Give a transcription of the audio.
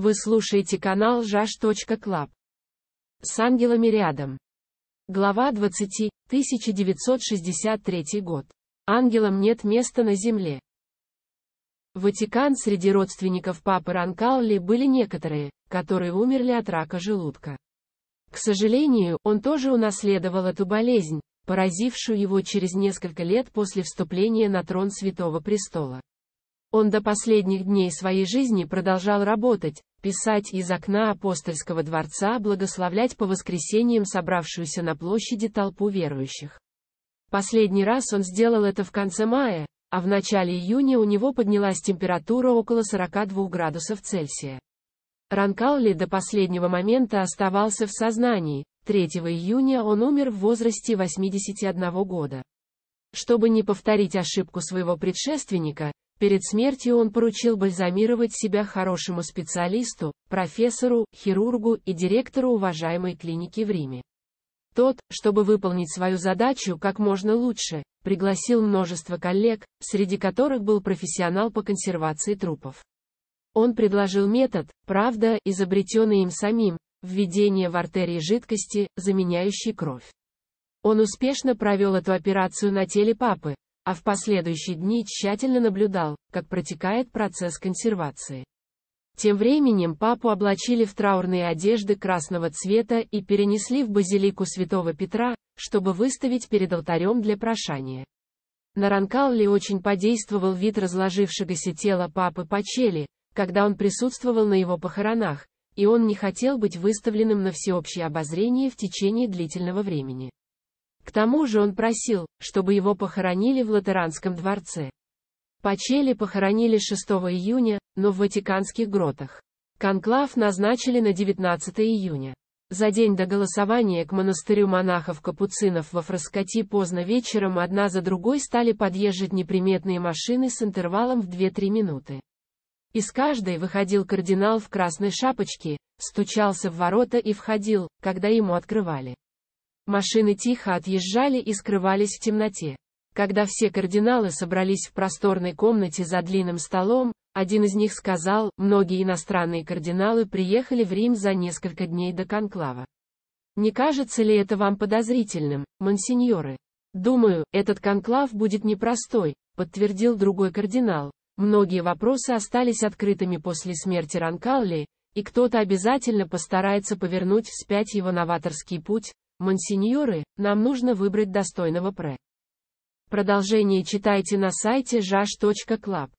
Вы слушаете канал ЖАШ.КЛАБ. С ангелами рядом. Глава 20, 1963 год. Ангелам нет места на земле. Ватикан среди родственников папы Ранкалли были некоторые, которые умерли от рака желудка. К сожалению, он тоже унаследовал эту болезнь, поразившую его через несколько лет после вступления на трон Святого Престола. Он до последних дней своей жизни продолжал работать, писать из окна апостольского дворца, благословлять по воскресеньям собравшуюся на площади толпу верующих. Последний раз он сделал это в конце мая, а в начале июня у него поднялась температура около 42 градусов Цельсия. Ранкалли до последнего момента оставался в сознании, 3 июня он умер в возрасте 81 года. Чтобы не повторить ошибку своего предшественника, Перед смертью он поручил бальзамировать себя хорошему специалисту, профессору, хирургу и директору уважаемой клиники в Риме. Тот, чтобы выполнить свою задачу как можно лучше, пригласил множество коллег, среди которых был профессионал по консервации трупов. Он предложил метод, правда, изобретенный им самим, введение в артерии жидкости, заменяющей кровь. Он успешно провел эту операцию на теле папы, а в последующие дни тщательно наблюдал, как протекает процесс консервации. Тем временем папу облачили в траурные одежды красного цвета и перенесли в базилику святого Петра, чтобы выставить перед алтарем для прошания. На Ранкалли очень подействовал вид разложившегося тела папы Пачели, когда он присутствовал на его похоронах, и он не хотел быть выставленным на всеобщее обозрение в течение длительного времени. К тому же он просил, чтобы его похоронили в Латеранском дворце. Пачели похоронили 6 июня, но в Ватиканских гротах. Конклав назначили на 19 июня. За день до голосования к монастырю монахов-капуцинов во Фраскоти поздно вечером одна за другой стали подъезжать неприметные машины с интервалом в 2-3 минуты. Из каждой выходил кардинал в красной шапочке, стучался в ворота и входил, когда ему открывали. Машины тихо отъезжали и скрывались в темноте. Когда все кардиналы собрались в просторной комнате за длинным столом, один из них сказал, многие иностранные кардиналы приехали в Рим за несколько дней до конклава. Не кажется ли это вам подозрительным, монсеньоры? Думаю, этот конклав будет непростой, подтвердил другой кардинал. Многие вопросы остались открытыми после смерти Ранкалли, и кто-то обязательно постарается повернуть вспять его новаторский путь, Монсеньоры, нам нужно выбрать достойного пре. Продолжение читайте на сайте жаж.клаб.